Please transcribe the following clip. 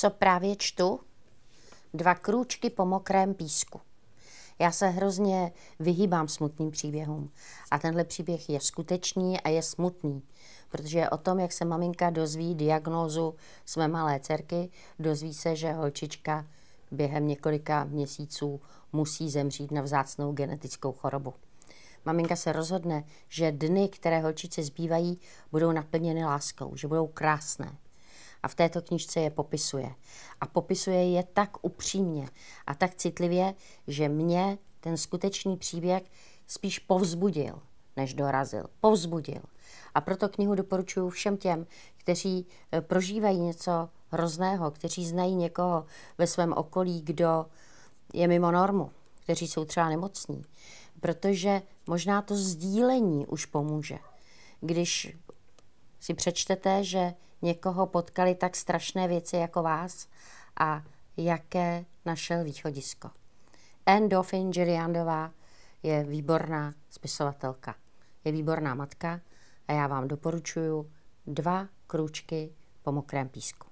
co právě čtu? Dva krůčky po mokrém písku. Já se hrozně vyhýbám smutným příběhům. A tenhle příběh je skutečný a je smutný, protože je o tom, jak se maminka dozví diagnózu své malé dcerky, dozví se, že holčička během několika měsíců musí zemřít na vzácnou genetickou chorobu. Maminka se rozhodne, že dny, které holčice zbývají, budou naplněny láskou, že budou krásné a v této knižce je popisuje. A popisuje je tak upřímně a tak citlivě, že mě ten skutečný příběh spíš povzbudil, než dorazil. Povzbudil. A proto knihu doporučuji všem těm, kteří e, prožívají něco hrozného, kteří znají někoho ve svém okolí, kdo je mimo normu, kteří jsou třeba nemocní. Protože možná to sdílení už pomůže. Když si přečtete, že někoho potkali tak strašné věci jako vás a jaké našel východisko. Anne Dauphin Giriandová je výborná spisovatelka, je výborná matka a já vám doporučuji dva krůčky po mokrém písku.